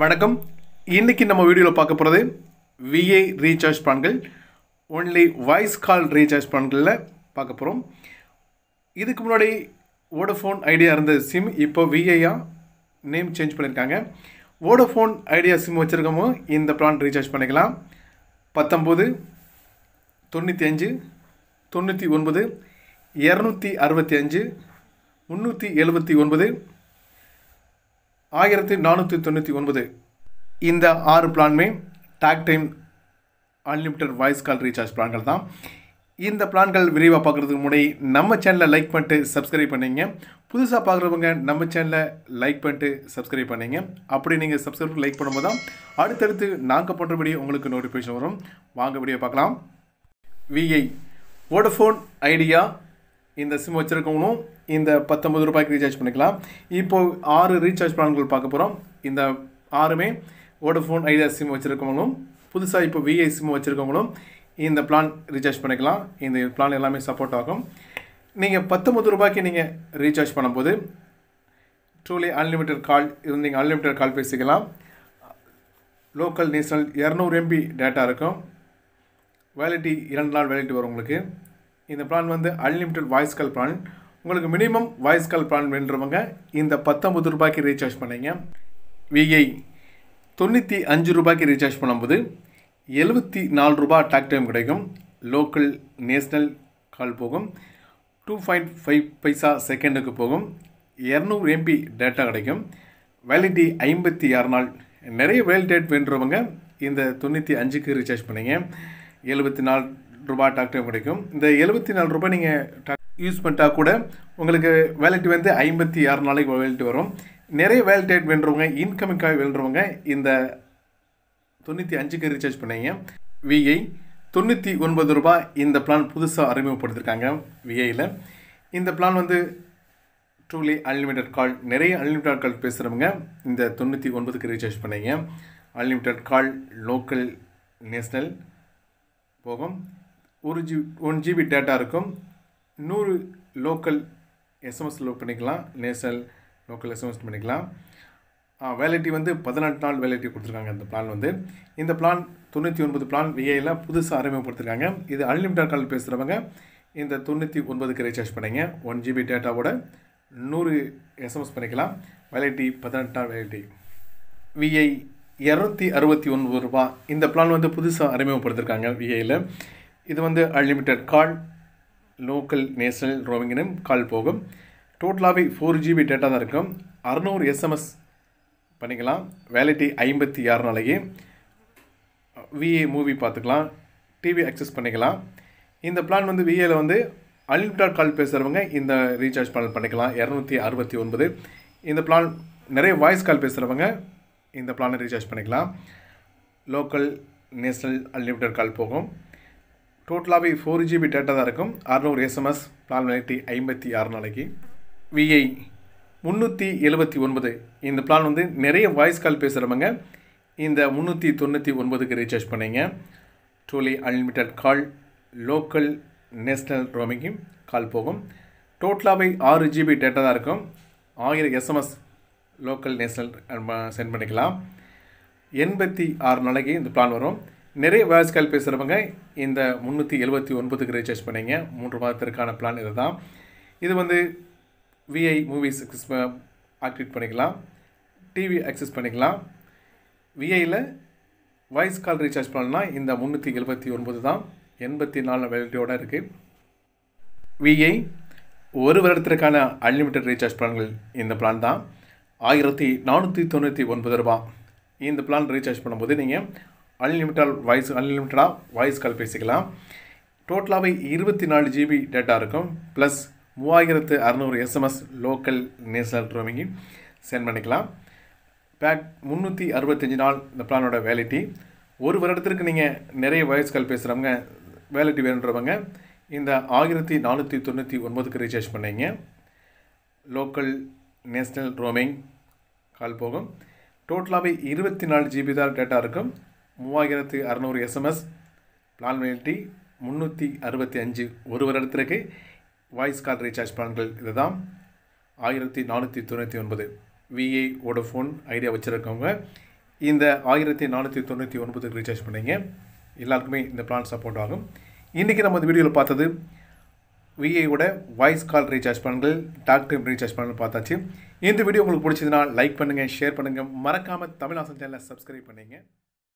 வணக்கம் இன்றைக்கி நம்ம வீடியோவில் பார்க்க போகிறது விஐ ரீசார்ஜ் பிளான்கள் ஒன்லி வாய்ஸ் கால் ரீசார்ஜ் பிளான்களில் பார்க்க போகிறோம் இதுக்கு முன்னாடி வோடஃபோன் ஐடியா இருந்த சிம் இப்போ விஐயா நேம் சேஞ்ச் பண்ணியிருக்காங்க வோடஃபோன் ஐடியா சிம் வச்சுருக்கமோ இந்த பிளான் ரீசார்ஜ் பண்ணிக்கலாம் பத்தொம்போது தொண்ணூற்றி அஞ்சு தொண்ணூற்றி ஒன்பது இரநூத்தி அறுபத்தி அஞ்சு முந்நூற்றி எழுபத்தி ஒன்பது ஆயிரத்தி நானூற்றி தொண்ணூற்றி ஒன்பது இந்த ஆறு பிளான்மே talk time unlimited voice call recharge பிளான்கள் தான் இந்த பிளான்கள் விரைவாக பார்க்குறதுக்கு முன்னாடி நம்ம சேனலை லைக் பண்ணிட்டு சப்ஸ்கிரைப் பண்ணிங்க புதுசாக பார்க்குறவங்க நம்ம சேனலை லைக் பண்ணிட்டு சப்ஸ்கிரைப் பண்ணிங்க அப்படி நீங்கள் சப்ஸ்கிரைப் லைக் பண்ணும்போது தான் அடுத்தடுத்து நாங்கள் பண்ணுறபடி உங்களுக்கு நோட்டிஃபிகேஷன் வரும் வாங்க வீடியோ பார்க்கலாம் விஐ வோடஃபோன் ஐடியா இந்த சிம் வச்சுருக்கவங்களும் இந்த பத்தொம்பது ரூபாய்க்கு ரீசார்ஜ் பண்ணிக்கலாம் இப்போது ஆறு ரீசார்ஜ் பிளான்கள் பார்க்க போகிறோம் இந்த ஆறுமே ஓடோஃபோன் ஐடியா சிம் வச்சுருக்கவங்களும் புதுசாக இப்போ விஐ சிம் வச்சுருக்கவங்களும் இந்த பிளான் ரீசார்ஜ் பண்ணிக்கலாம் இந்த பிளான் எல்லாமே சப்போர்ட் ஆகும் நீங்கள் பத்தொம்பது ரூபாய்க்கு நீங்கள் ரீசார்ஜ் பண்ணும்போது ட்ரூலி அன்லிமிட்டட் கால் இருந்தீங்க நீங்கள் அன்லிமிட்டட் கால் பேசிக்கலாம் லோக்கல் நேஷனல் இரநூறு எம்பி டேட்டா இருக்கும் வேலிட்டி இரண்டு நாள் வேலிட்டி வரும் உங்களுக்கு இந்த பிளான் வந்து அன்லிமிட்டட் வாய்ஸ் கால் பிளான் உங்களுக்கு மினிமம் வாய்ஸ் கால் பிளான் வேண்டுறவங்க இந்த பத்தொம்பது ரூபாய்க்கு ரீசார்ஜ் பண்ணிங்க விஐ தொண்ணூற்றி அஞ்சு ரூபாய்க்கு ரீசார்ஜ் பண்ணும்போது எழுபத்தி நாலு ரூபா டாக் டைம் கிடைக்கும் லோக்கல் நேஷ்னல் கால் போகும் டூ பாயிண்ட் ஃபைவ் பைசா செகண்டுக்கு போகும் இரநூறு எம்பி டேட்டா கிடைக்கும் வேலிட்டி ஐம்பத்தி ஆறு நாள் நிறைய வேலிடேட் வேண்டுறவங்க இந்த தொண்ணூற்றி அஞ்சுக்கு ரீசார்ஜ் பண்ணிங்க எழுபத்தி நாலு ரூபாய் டாக்டர் கிடைக்கும் இந்த எழுபத்தி நாலு ரூபாய் நீங்கள் யூஸ் பண்ணிட்டா கூட உங்களுக்கு வேலட்டி வந்து ஐம்பத்தி ஆறு நாளைக்கு வேலட்டி வரும் நிறைய வேலெட் வென்றவங்க இன்கமிங்காக வென்றவங்க இந்த தொண்ணூற்றி அஞ்சுக்கு ரீசார்ஜ் பண்ணிங்க விஐ தொண்ணூற்றி ஒன்பது ரூபாய் இந்த பிளான் புதுசாக அறிமுகப்படுத்திருக்காங்க விஐயில் இந்த பிளான் வந்து ட்ரூலி அன்லிமிட்டட் கால் நிறைய அன்லிமிட்டட் கால் பேசுகிறவங்க இந்த தொண்ணூற்றி ஒன்பதுக்கு ரீசார்ஜ் பண்ணிங்க அன்லிமிட்டட் கால் லோக்கல் நேஷ்னல் போகும் ஒரு ஜி ஒன் ஜிபி டேட்டா இருக்கும் நூறு லோக்கல் எஸ்எம்எஸ் லோ பண்ணிக்கலாம் நேஷனல் லோக்கல் எஸ்எம்எஸ் பண்ணிக்கலாம் வேலிட்டி வந்து பதினெட்டு நாள் வேலிட்டி கொடுத்துருக்காங்க இந்த பிளான் வந்து இந்த பிளான் தொண்ணூற்றி ஒன்பது பிளான் விஐயில் புதுசாக அறிமுகப்படுத்திருக்காங்க இது அன்லிமிட்டட் கால் பேசுகிறவங்க இந்த தொண்ணூற்றி ஒன்பதுக்கு ரீசார்ஜ் பண்ணிங்க ஒன் ஜிபி டேட்டாவோட நூறு எஸ்எம்எஸ் பண்ணிக்கலாம் வேலிட்டி பதினெட்டு நாள் வேலிட்டி விஐ இரநூத்தி அறுபத்தி ஒன்பது ரூபா இந்த பிளான் வந்து புதுசாக அறிமுகப்படுத்திருக்காங்க விஐயில் இது வந்து அன்லிமிட்டெட் கால் லோக்கல் நேஷனல் ரோமிங்கினும் கால் போகும் டோட்டலாகவே ஃபோர் ஜிபி டேட்டா தான் இருக்கும் அறநூறு எஸ்எம்எஸ் பண்ணிக்கலாம் வேலிட்டி ஐம்பத்தி ஆறு நாளைக்கு விஏ மூவி பார்த்துக்கலாம் டிவி அக்சஸ் பண்ணிக்கலாம் இந்த பிளான் வந்து விஏல வந்து அன்லிமிட்டட் கால் பேசுகிறவங்க இந்த ரீசார்ஜ் பிளான் பண்ணிக்கலாம் இரநூத்தி அறுபத்தி ஒன்பது இந்த பிளான் நிறைய வாய்ஸ் கால் பேசுகிறவங்க இந்த பிளானை ரீசார்ஜ் பண்ணிக்கலாம் லோக்கல் நேஷனல் அன்லிமிட்டட் கால் போகும் டோட்டலாகவே ஃபோர் ஜிபி டேட்டா தான் இருக்கும் அறநூறு எஸ்எம்எஸ் நானூற்றி ஐம்பத்தி ஆறு நாளைக்கு விஐ முந்நூற்றி எழுபத்தி ஒன்பது இந்த பிளான் வந்து நிறைய வாய்ஸ் கால் பேசுகிறவங்க இந்த முந்நூற்றி தொண்ணூற்றி ஒன்பதுக்கு ரீசார்ஜ் பண்ணிங்க டூலி அன்லிமிட்டட் கால் லோக்கல் நேஷ்னல் ரோமிக்கு கால் போகும் டோட்டலாகவே ஆறு ஜிபி டேட்டா தான் இருக்கும் ஆயிரம் எஸ்எம்எஸ் லோக்கல் நேஷ்னல் சென்ட் பண்ணிக்கலாம் எண்பத்தி ஆறு நாளைக்கு இந்த பிளான் வரும் நிறைய வாய்ஸ்கால் பேசுகிறவங்க இந்த முந்நூற்றி எழுபத்தி ஒன்பதுக்கு ரீசார்ஜ் பண்ணிங்க மூன்று மாதத்திற்கான பிளான் இது தான் இது வந்து விஐ மூவிஸ் ஆக்டிவேட் பண்ணிக்கலாம் டிவி அக்சஸ் பண்ணிக்கலாம் விஐயில் வாய்ஸ் கால் ரீசார்ஜ் பண்ணலாம் இந்த முந்நூற்றி எழுபத்தி ஒன்பது தான் எண்பத்தி நாலு வேலிட்டியோடு இருக்குது விஐ ஒரு வருடத்திற்கான அன்லிமிட்டெட் ரீசார்ஜ் பிளான்கள் இந்த பிளான் தான் ஆயிரத்தி நானூற்றி தொண்ணூற்றி ஒன்பது ரூபா இந்த பிளான் ரீசார்ஜ் பண்ணும்போது நீங்கள் அன்லிமிட்டட் வாய்ஸ் அன்லிமிட்டடாக வாய்ஸ் கால் பேசிக்கலாம் டோட்டலாகவே இருபத்தி நாலு ஜிபி டேட்டா இருக்கும் ப்ளஸ் மூவாயிரத்து அறநூறு எஸ்எம்எஸ் லோக்கல் நேஷனல் ரோமிங்கி சென்ட் பண்ணிக்கலாம் பேக் முந்நூற்றி அறுபத்தஞ்சு நாள் இந்த பிளானோட வேலிட்டி ஒரு வருடத்திற்கு நீங்கள் நிறைய வாய்ஸ் கால் பேசுகிறவங்க வேலிட்டி வேணுன்றவங்க இந்த ஆயிரத்தி நானூற்றி தொண்ணூற்றி ஒன்பதுக்கு ரீசார்ஜ் பண்ணிங்க லோக்கல் நேஷ்னல் ரோமிங் கால் போகும் டோட்டலாகவே இருபத்தி நாலு ஜிபி தான் டேட்டா இருக்கும் மூவாயிரத்து அறநூறு எஸ்எம்எஸ் பிளான் வேண்டி முந்நூற்றி அறுபத்தி அஞ்சு ஒரு வருடத்திற்கு வாய்ஸ் கால் ரீசார்ஜ் பிளான்கள் இதுதான் ஆயிரத்தி நானூற்றி தொண்ணூற்றி ஒன்பது விஏ ஓடோஃபோன் ஐடியா வச்சுருக்கவங்க இந்த ஆயிரத்தி நானூற்றி தொண்ணூற்றி ஒன்பதுக்கு ரீசார்ஜ் பண்ணிங்க எல்லாருக்குமே இந்த பிளான் சப்போர்ட் ஆகும் இன்றைக்கி நம்ம இந்த வீடியோவில் பார்த்தது விஐயோட வாய்ஸ் கால் ரீசார்ஜ் பண்ணுங்கள் டாக் டைம் ரீசார்ஜ் பண்ணுங்கள் பார்த்தாச்சு இந்த வீடியோ உங்களுக்கு பிடிச்சதுன்னா லைக் பண்ணுங்கள் ஷேர் பண்ணுங்கள் மறக்காமல் தமிழ் ஆசன் சேனலை சப்ஸ்கிரைப் பண்ணிங்க